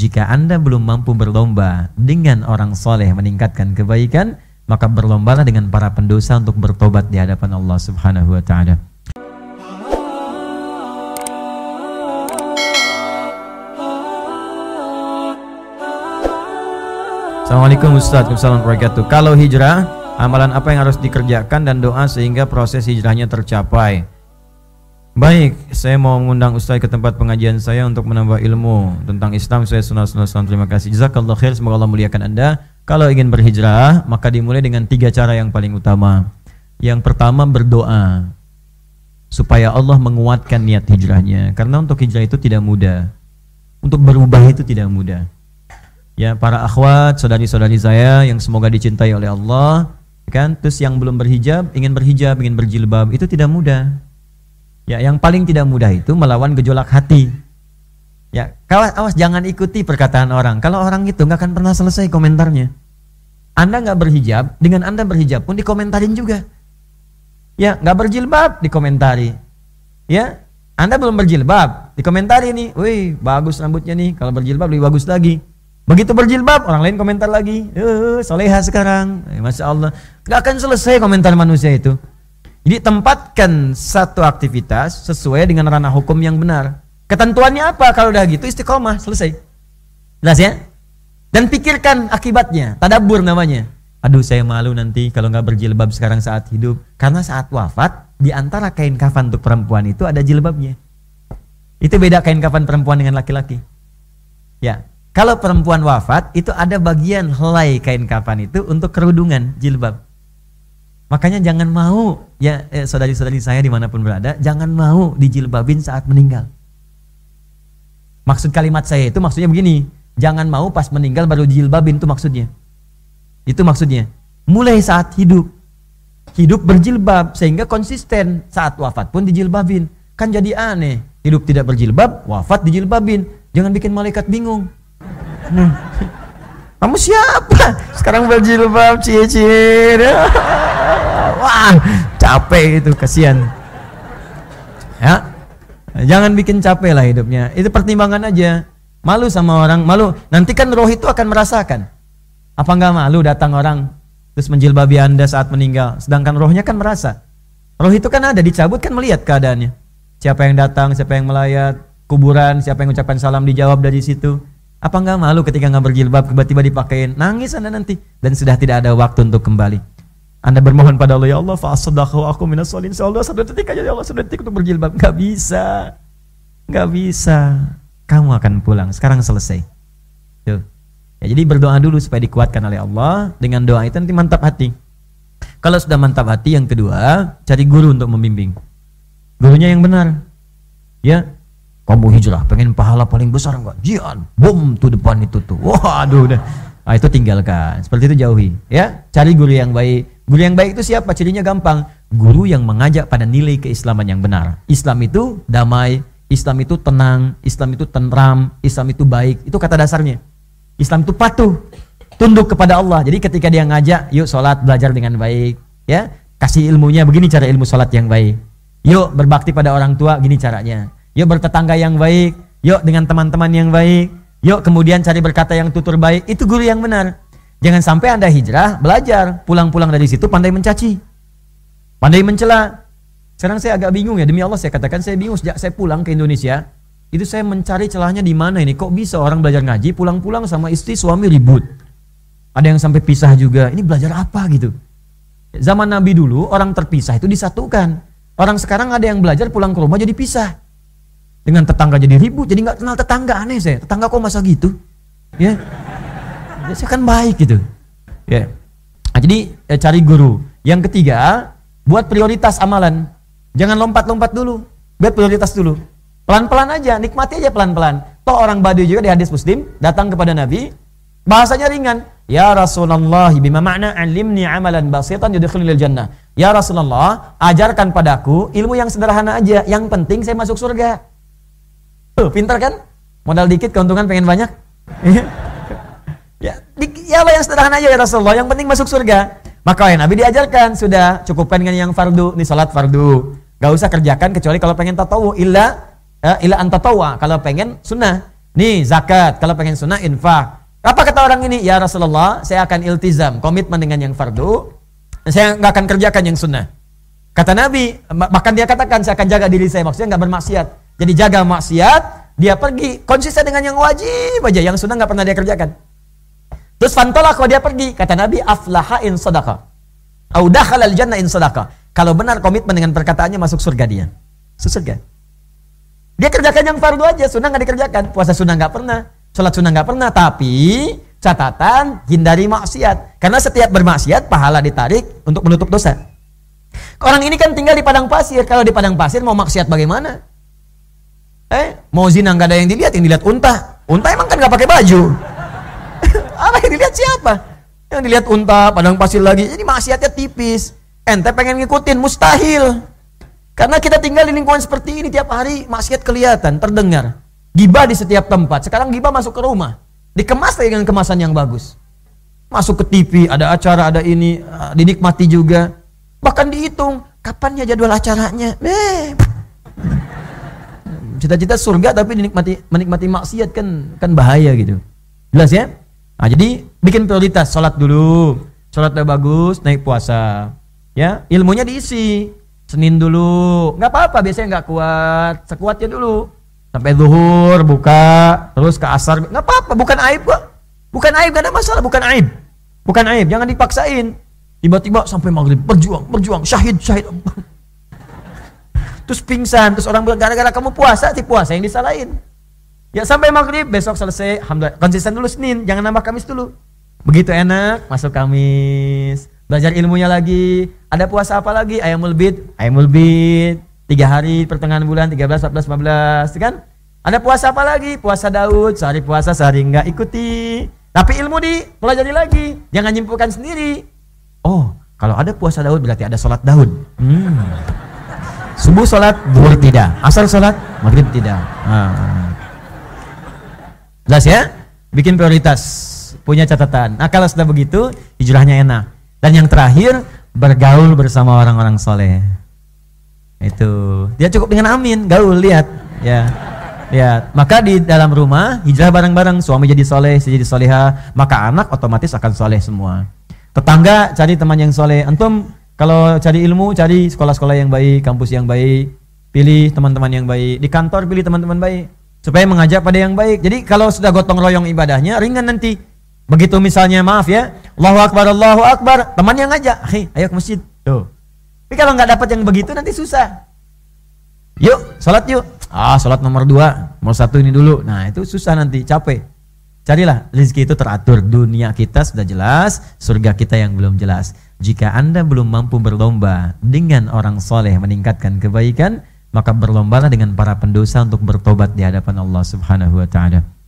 Jika Anda belum mampu berlomba dengan orang soleh meningkatkan kebaikan, maka berlombalah dengan para pendosa untuk bertobat di hadapan Allah Subhanahu wa taala. Assalamualaikum Ustaz Assalamualaikum wabarakatuh Kalau hijrah, amalan apa yang harus dikerjakan dan doa sehingga proses hijrahnya tercapai Baik, saya mau mengundang Ustaz ke tempat pengajian saya untuk menambah ilmu tentang Islam saya sunnah sunnah sunnah. Terima kasih. Jazakallah khair, semoga Allah muliakan Anda. Kalau ingin berhijrah, maka dimulai dengan tiga cara yang paling utama. Yang pertama berdoa supaya Allah menguatkan niat hijrahnya. Karena untuk hijrah itu tidak mudah. Untuk berubah itu tidak mudah. Ya, para akhwat, saudari-saudari saya yang semoga dicintai oleh Allah, kan? Terus yang belum berhijab, ingin berhijab, ingin berjilbab, itu tidak mudah Ya, yang paling tidak mudah itu melawan gejolak hati. Ya, kalau awas jangan ikuti perkataan orang. Kalau orang itu nggak akan pernah selesai komentarnya. Anda nggak berhijab, dengan Anda berhijab pun dikomentarin juga. Ya, nggak berjilbab dikomentari. Ya, Anda belum berjilbab dikomentari nih. Wih, bagus rambutnya nih. Kalau berjilbab lebih bagus lagi. Begitu berjilbab, orang lain komentar lagi. Eh, soleha sekarang. Eh, Masya Allah. Nggak akan selesai komentar manusia itu. Jadi tempatkan satu aktivitas sesuai dengan ranah hukum yang benar. Ketentuannya apa? Kalau udah gitu istiqomah, selesai. Jelas ya? Dan pikirkan akibatnya, tadabur namanya. Aduh saya malu nanti kalau nggak berjilbab sekarang saat hidup. Karena saat wafat, di antara kain kafan untuk perempuan itu ada jilbabnya. Itu beda kain kafan perempuan dengan laki-laki. Ya, kalau perempuan wafat itu ada bagian helai kain kafan itu untuk kerudungan jilbab. Makanya jangan mau ya eh, saudari-saudari saya dimanapun berada, jangan mau dijilbabin saat meninggal. Maksud kalimat saya itu maksudnya begini, jangan mau pas meninggal baru dijilbabin itu maksudnya. Itu maksudnya. Mulai saat hidup, hidup berjilbab sehingga konsisten saat wafat pun dijilbabin. Kan jadi aneh, hidup tidak berjilbab, wafat dijilbabin. Jangan bikin malaikat bingung. Nah, kamu siapa? Sekarang berjilbab, cie-cie wah capek itu kasihan ya jangan bikin capek lah hidupnya itu pertimbangan aja malu sama orang malu nanti kan roh itu akan merasakan apa enggak malu datang orang terus menjilbabi anda saat meninggal sedangkan rohnya kan merasa roh itu kan ada dicabut kan melihat keadaannya siapa yang datang siapa yang melayat kuburan siapa yang ucapkan salam dijawab dari situ apa enggak malu ketika enggak berjilbab tiba-tiba dipakein? Nangis Anda nanti dan sudah tidak ada waktu untuk kembali. Anda bermohon pada Allah, ya Allah, fa'asadahu aku minas solin. Allah, satu detik aja, ya Allah, satu detik untuk berjilbab. Gak bisa. Gak bisa. Kamu akan pulang. Sekarang selesai. Tuh. Ya, jadi berdoa dulu supaya dikuatkan oleh Allah. Dengan doa itu nanti mantap hati. Kalau sudah mantap hati, yang kedua, cari guru untuk membimbing. Gurunya yang benar. Ya, kamu hijrah, pengen pahala paling besar enggak? Jian, bom tuh depan itu tuh. Waduh, udah Nah, itu tinggalkan. Seperti itu jauhi. Ya, cari guru yang baik. Guru yang baik itu siapa? Cirinya gampang. Guru yang mengajak pada nilai keislaman yang benar. Islam itu damai, Islam itu tenang, Islam itu tentram, Islam itu baik. Itu kata dasarnya. Islam itu patuh, tunduk kepada Allah. Jadi ketika dia ngajak, yuk sholat belajar dengan baik, ya kasih ilmunya begini cara ilmu sholat yang baik. Yuk berbakti pada orang tua, gini caranya. Yuk bertetangga yang baik, yuk dengan teman-teman yang baik. Yuk kemudian cari berkata yang tutur baik. Itu guru yang benar. Jangan sampai Anda hijrah, belajar, pulang-pulang dari situ pandai mencaci. Pandai mencela. Sekarang saya agak bingung ya, demi Allah saya katakan saya bingung sejak saya pulang ke Indonesia. Itu saya mencari celahnya di mana ini? Kok bisa orang belajar ngaji, pulang-pulang sama istri suami ribut. Ada yang sampai pisah juga. Ini belajar apa gitu? Zaman Nabi dulu orang terpisah itu disatukan. Orang sekarang ada yang belajar pulang ke rumah jadi pisah dengan tetangga jadi ribut jadi nggak kenal tetangga aneh saya tetangga kok masa gitu ya yeah. saya kan baik gitu ya yeah. nah, jadi eh, cari guru yang ketiga buat prioritas amalan jangan lompat-lompat dulu buat prioritas dulu pelan-pelan aja nikmati aja pelan-pelan toh orang badui juga di hadis muslim datang kepada nabi bahasanya ringan ya rasulullah bima makna alimni amalan basitan yudkhilul jannah ya rasulullah ajarkan padaku ilmu yang sederhana aja yang penting saya masuk surga Tuh, pinter kan? Modal dikit, keuntungan pengen banyak. ya, di, ya apa yang sederhana aja ya Rasulullah. Yang penting masuk surga. Maka oleh Nabi diajarkan sudah cukupkan dengan yang fardu. nih salat fardu. Gak usah kerjakan kecuali kalau pengen tatawu illa eh, illa antatawa kalau pengen sunnah. Nih zakat kalau pengen sunnah infak. Apa kata orang ini? Ya Rasulullah, saya akan iltizam, komitmen dengan yang fardu. Saya nggak akan kerjakan yang sunnah. Kata Nabi, bahkan dia katakan saya akan jaga diri saya. Maksudnya nggak bermaksiat. Jadi jaga maksiat, dia pergi konsisten dengan yang wajib aja, yang sunnah nggak pernah dia kerjakan. Terus fantolah kalau dia pergi, kata Nabi, aflaha in sodaka. Audahal al jannah in sodaka. Kalau benar komitmen dengan perkataannya masuk surga dia. Surga. Dia kerjakan yang fardu aja, sunnah nggak dikerjakan. Puasa sunnah nggak pernah, sholat sunnah nggak pernah. Tapi catatan hindari maksiat. Karena setiap bermaksiat pahala ditarik untuk menutup dosa. Orang ini kan tinggal di padang pasir. Kalau di padang pasir mau maksiat bagaimana? Eh, mau zina nggak ada yang dilihat, yang dilihat unta. Unta emang kan nggak pakai baju. Apa yang dilihat siapa? Yang dilihat unta, padang pasir lagi. Jadi maksiatnya tipis. Ente pengen ngikutin, mustahil. Karena kita tinggal di lingkungan seperti ini tiap hari maksiat kelihatan, terdengar. giba di setiap tempat. Sekarang giba masuk ke rumah. Dikemas dengan kemasan yang bagus. Masuk ke TV, ada acara, ada ini, ah, dinikmati juga. Bahkan dihitung, kapannya jadwal acaranya. Eh, cita-cita surga tapi dinikmati menikmati maksiat kan kan bahaya gitu. Jelas ya? Nah, jadi bikin prioritas sholat dulu. Salatnya bagus, naik puasa. Ya, ilmunya diisi. Senin dulu, nggak apa-apa biasanya nggak kuat, sekuatnya dulu. Sampai zuhur buka, terus ke asar, nggak apa-apa, bukan aib kok. Bukan aib, gak ada masalah, bukan aib. Bukan aib, jangan dipaksain. Tiba-tiba sampai maghrib berjuang, berjuang, syahid, syahid terus pingsan, terus orang bilang gara-gara kamu puasa, si puasa yang disalahin. Ya sampai maghrib, besok selesai, alhamdulillah. Konsisten dulu Senin, jangan nambah Kamis dulu. Begitu enak, masuk Kamis. Belajar ilmunya lagi. Ada puasa apa lagi? ayam ulbit ayam ulbit Tiga hari pertengahan bulan, 13, 14, 15, kan? Ada puasa apa lagi? Puasa Daud, sehari puasa, sehari enggak ikuti. Tapi ilmu di pelajari lagi, jangan nyimpulkan sendiri. Oh, kalau ada puasa Daud berarti ada sholat Daud. Hmm. Subuh salat, zuhur tidak. Asar salat, maghrib tidak. Nah. Jelas ya? Bikin prioritas, punya catatan. Nah, kalau sudah begitu, hijrahnya enak. Dan yang terakhir, bergaul bersama orang-orang soleh. Itu. Dia cukup dengan amin, gaul, lihat. Ya. ya. Maka di dalam rumah, hijrah bareng-bareng. Suami jadi soleh, istri jadi soleha. Maka anak otomatis akan soleh semua. Tetangga cari teman yang soleh. Antum kalau cari ilmu, cari sekolah-sekolah yang baik, kampus yang baik, pilih teman-teman yang baik, di kantor pilih teman-teman baik supaya mengajak pada yang baik. Jadi kalau sudah gotong royong ibadahnya ringan nanti. Begitu misalnya maaf ya, Allahu Akbar, Allahu Akbar, teman yang ngajak, hey, ayo ke masjid. Tuh. Tapi kalau nggak dapat yang begitu nanti susah. Yuk, sholat yuk. Ah, sholat nomor dua, nomor satu ini dulu. Nah itu susah nanti, capek. Carilah rezeki itu teratur. Dunia kita sudah jelas, surga kita yang belum jelas. Jika Anda belum mampu berlomba dengan orang soleh meningkatkan kebaikan, maka berlombalah dengan para pendosa untuk bertobat di hadapan Allah Subhanahu wa taala.